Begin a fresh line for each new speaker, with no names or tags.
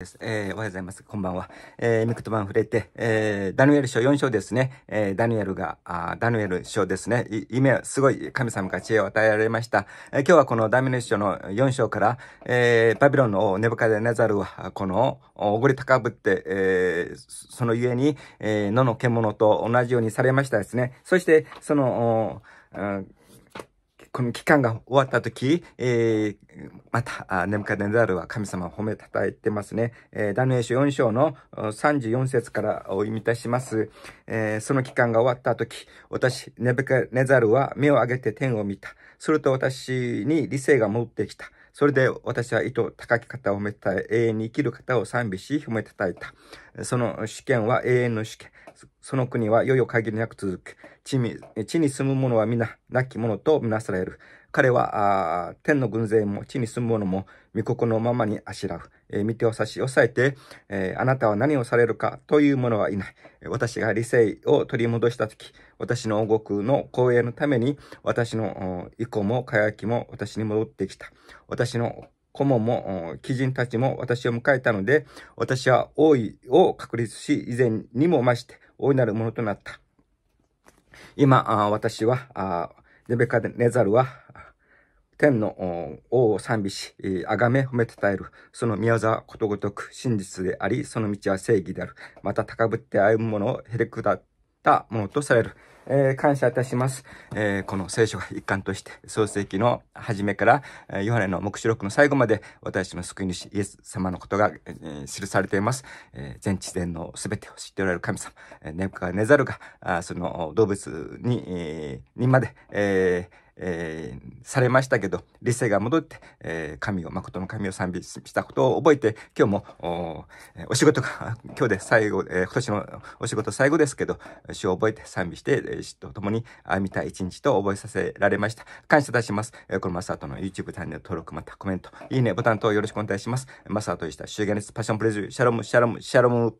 です。えー、おはようございます。こんばんは。えー、ミクトマン触れて、えー、ダニエル賞4章ですね。えー、ダニエルが、あダニエル賞ですね。夢、すごい神様が知恵を与えられました。えー、今日はこのダニエル賞の4章から、えー、バビロンの王ネブカデネザルは、この、おごり高ぶって、えー、そのゆえに、えー、野の獣と同じようにされましたですね。そして、その、この期間が終わった時、えー、また、ネムカデンザルは神様を褒めたたえてますね。えー、ダヌエ書4章の34節からお読みいたします。えー、その期間が終わった時、私、ネムカデンザルは目を上げて天を見た。すると私に理性が戻ってきた。それで私は意図高き方を褒めたえ、永遠に生きる方を賛美し、褒めたたえた。その試験は永遠の試験。その国はよよ限りなく続く。地に地に住む者は皆、亡き者とみなされる。彼は、天の軍勢も地に住む者も、御国のままにあしらう。えー、見てを差し押さえて、えー、あなたは何をされるかという者はいない。私が理性を取り戻したとき、私の王国の光栄のために、私の意向も輝きも私に戻ってきた。私の顧問も、貴人たちも私を迎えたので、私は王位を確立し、以前にも増して、大いなるものとなった。今、私は、ネベカネザルは、天の王を賛美し、あがめ褒めたたえる。その宮沢ことごとく真実であり、その道は正義である。また高ぶって歩む者をへりくだったものとされる。えー、感謝いたします。えー、この聖書が一貫として、創世記の初めから、えー、ヨハネの目視録の最後まで、私の救い主イエス様のことが、えー、記されています。えー、全知全能すべてを知っておられる神様、えー、ネブカネザルが、その動物に、えー、にまで、えーえー、されましたけど、理性が戻って、えー、神を、誠の神を賛美したことを覚えて、今日もお仕事が、今日で最後、えー、今年のお仕事最後ですけど、主を覚えて賛美して、えと共に歩みたい一日と覚えさせられました。感謝いたします。えこのマサートの YouTube チャンネル登録、またコメント、いいねボタン等よろしくお願いします。マサートでした。終言です。パッションプレジュー、シャロム、シャロム、シャロム。